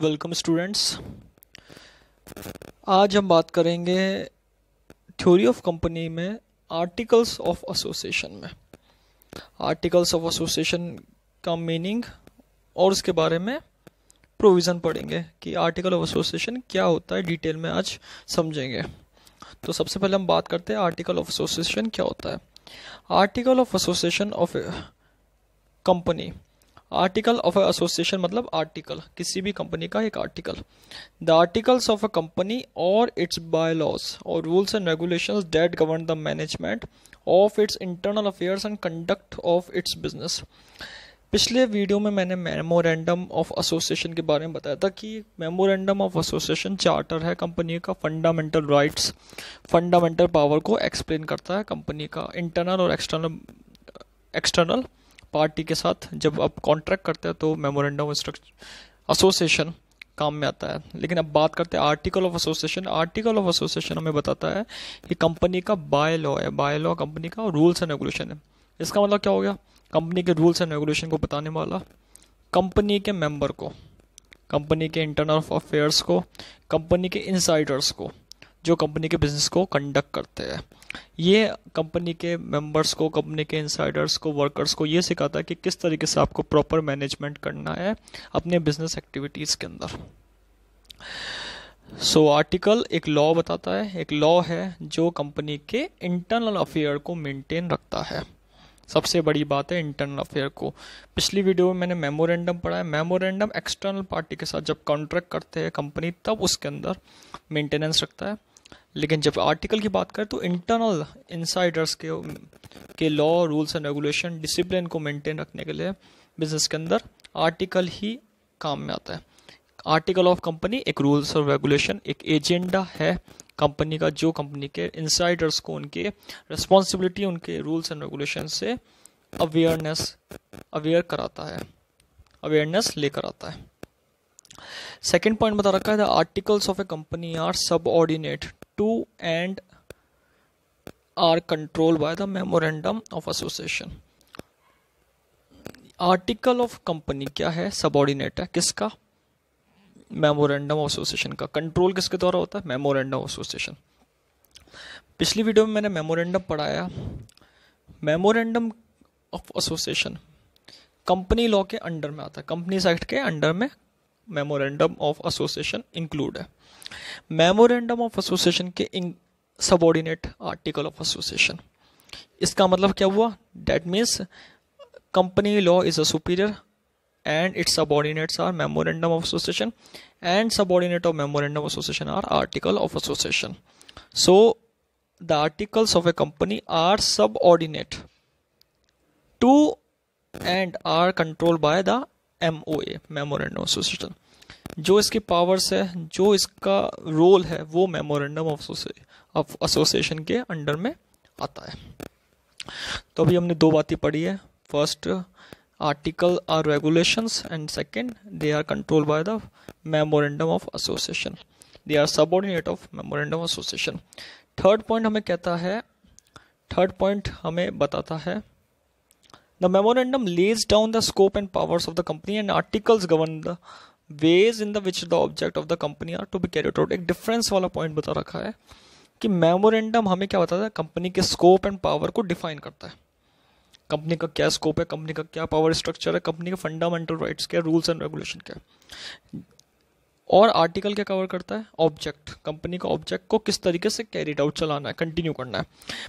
welcome students आज हम बात करेंगे थ्योरी ऑफ कंपनी में आर्टिकल्स ऑफ एसोसिएशन में आर्टिकल्स ऑफ एसोसिएशन का मीनिंग और उसके बारे में प्रोविज़न पढ़ेंगे कि आर्टिकल ऑफ एसोसिएशन क्या होता है डिटेल में आज समझेंगे तो सबसे पहले हम बात करते हैं आर्टिकल ऑफ एसोसिएशन क्या होता है article of association of company article of association मतलब आर्टिकल किसी भी कंपनी का एक article the articles of a company और इट्स बायलॉज और rules and regulation that govern the management of its internal affairs and conduct of its business पिछले वीडियो में मैंने मेमोरेंडम ऑफ एसोसिएशन के बारे में बताया था कि मेमोरेंडम ऑफ एसोसिएशन चार्टर है कंपनी का फंडामेंटल राइट्स फंडामेंटल पावर को एक्सप्लेन करता है कंपनी का इंटरनल और एक्सटर्नल एक्सटर्नल पार्टी के साथ जब आप कॉन्ट्रैक्ट करते हैं तो मेमोरेंडम एसोसिएशन काम में आता है लेकिन अब बात करते हैं article of association article of association हमें बताता है कि कंपनी का बाय लॉ है बाय लॉ कंपनी का रूल्स एंड रेगुलेशन है इसका मतलब क्या हो गया कंपनी के रूल्स एंड रेगुलेशन को बताने वाला कंपनी के मेंबर को कंपनी के इंटरनल अफेयर्स को कंपनी के इंसाइडर्स को जो कंपनी के बिजनेस को कंडक्ट करते हैं ये कंपनी के मेंबर्स को कंपनी के इंसाइडर्स को वर्कर्स को ये सिखाता है कि किस तरीके से आपको प्रॉपर मैनेजमेंट करना है अपने बिजनेस एक्टिविटीज़ के अंदर सो so, आर्टिकल एक लॉ बताता है एक लॉ है जो कंपनी के इंटरनल अफेयर को मेंटेन रखता है सबसे बड़ी बात है इंटरनल अफेयर को पिछली वीडियो में मैंने मेमोरेंडम पढ़ा है मेमोरेंडम एक्सटर्नल पार्टी के साथ जब कॉन्ट्रैक्ट करते हैं कंपनी तब उसके अंदर मेंटेनेंस रखता है लेकिन जब आर्टिकल की बात करें तो इंटरनल इंसाइडर्स के के law rules and regulation discipline को मेंटेन रखने के लिए बिजनेस के अंदर आर्टिकल ही काम में आता है आर्टिकल ऑफ कंपनी एक रूल्स और रेगुलेशन एक एजेंडा है कंपनी का जो कंपनी के इंसाइडर्स को उनके रिस्पॉन्सिबिलिटी उनके रूल्स एंड रेगुलेशन से अवेयरनेस अवेयर कराता है अवेयरनेस लेकर आता है सेकेंड पॉइंट बता रखा है the articles of a company are subordinate to and are control by the memorandum of association article of company क्या है सबॉर्डिनेट है किसका मेमोरेंडम एसोसिएशन का कंट्रोल किसके द्वारा होता है मेमोरेंडम एसोसिएशन पिछली वीडियो में मैंने मेमोरेंडम पढ़ाया memorandum of association company law के अंडर में आता है कंपनी एक्ट के अंडर में मेमोरेंडम ऑफ एसोसिएशन इंक्लूड है मेमोरेंडम ऑफ एसोसिएशन के सबॉर्डिनेट आर्टिकल ऑफ एसोसिएशन इसका मतलब क्या हुआ that means company law is a superior and its subordinates are memorandum of association and subordinate of memorandum association are article of association so the articles of a company are subordinate to and are control by the M O A memorandum association जो इसकी powers है जो इसका role है वो memorandum of association के under में आता है तो अभी हमने दो बातें पढ़ी है first article are regulations and second they are control by the memorandum of association they are subordinate of memorandum association third point हमें कहता है थर्ड पॉइंट हमें बताता है The memorandum lays down the scope and powers of the company and articles govern the ways in the which the object of the company are to be carried out एक difference वाला point बता रखा है कि memorandum हमें क्या बताता है कंपनी के स्कोप एंड पावर को डिफाइन करता है कंपनी का क्या स्कोप है कंपनी का क्या पावर स्ट्रक्चर है कंपनी के फंडामेंटल राइट्स क्या रूल्स एंड रेगुलेशन क्या और आर्टिकल क्या कवर करता है ऑब्जेक्ट कंपनी का ऑब्जेक्ट को किस तरीके से कैरीड आउट चलाना है कंटिन्यू करना है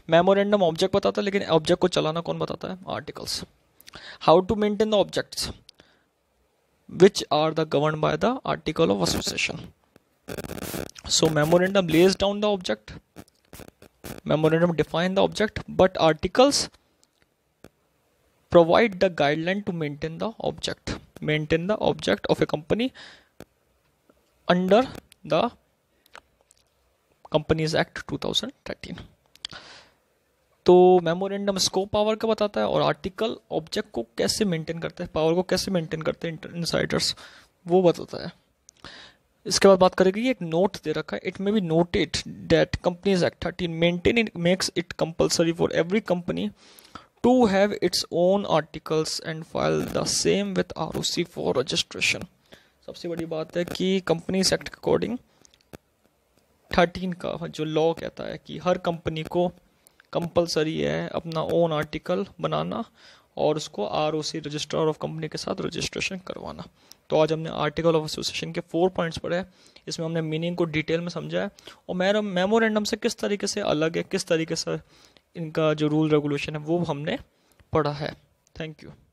मेमोरेंडम ऑब्जेक्ट बताता है लेकिन ऑब्जेक्ट को चलाना कौन बताता है articles how to maintain the objects which are the govern by the article of association so memorandum lays down the object memorandum define the object but articles provide the guideline to maintain the object maintain the object of a company under the companies act 2013 तो memorandum scope power का बताता है और article object को कैसे maintain करते हैं power को कैसे मेंटेन करते हैं इंसाइडर्स वो बताता है इसके बाद बात करेंगे एक नोट दे रखा है it may be noted that companies act thirteen maintain it makes it compulsory for every company to have its own articles and file the same with R O C for registration सबसे बड़ी बात है कि company act के according thirteen का जो law कहता है कि हर कंपनी को कंपलसरी है अपना ओन आर्टिकल बनाना और उसको R O C registrar of company के साथ रजिस्ट्रेशन करवाना तो आज हमने आर्टिकल ऑफ एसोसिएशन के फोर पॉइंट्स पढ़े इसमें हमने मीनिंग को डिटेल में समझा है और मैर मेमोरेंडम से किस तरीके से अलग है किस तरीके से इनका जो रूल रेगुलेशन है वो हमने पढ़ा है थैंक यू